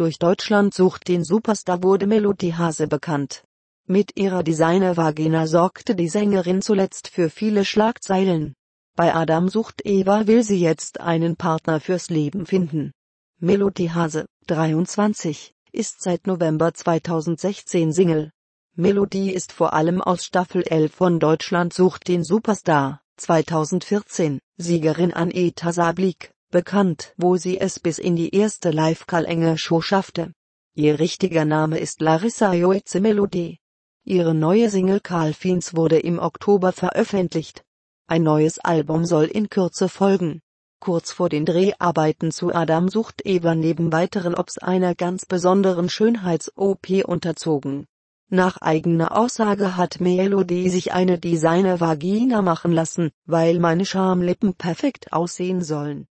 Durch Deutschland sucht den Superstar wurde Melody Hase bekannt. Mit ihrer Designer-Vagina sorgte die Sängerin zuletzt für viele Schlagzeilen. Bei Adam sucht Eva will sie jetzt einen Partner fürs Leben finden. Melody Hase, 23, ist seit November 2016 Single. Melody ist vor allem aus Staffel 11 von Deutschland sucht den Superstar 2014 Siegerin an Eta Sablik bekannt, wo sie es bis in die erste Live-Kalenge-Show karl schaffte. Ihr richtiger Name ist Larissa Joetze Melodie. Ihre neue Single Karl Calvins wurde im Oktober veröffentlicht. Ein neues Album soll in Kürze folgen. Kurz vor den Dreharbeiten zu Adam sucht Eva neben weiteren Ops einer ganz besonderen Schönheits-OP unterzogen. Nach eigener Aussage hat Melodie sich eine Designer-Vagina machen lassen, weil meine Schamlippen perfekt aussehen sollen.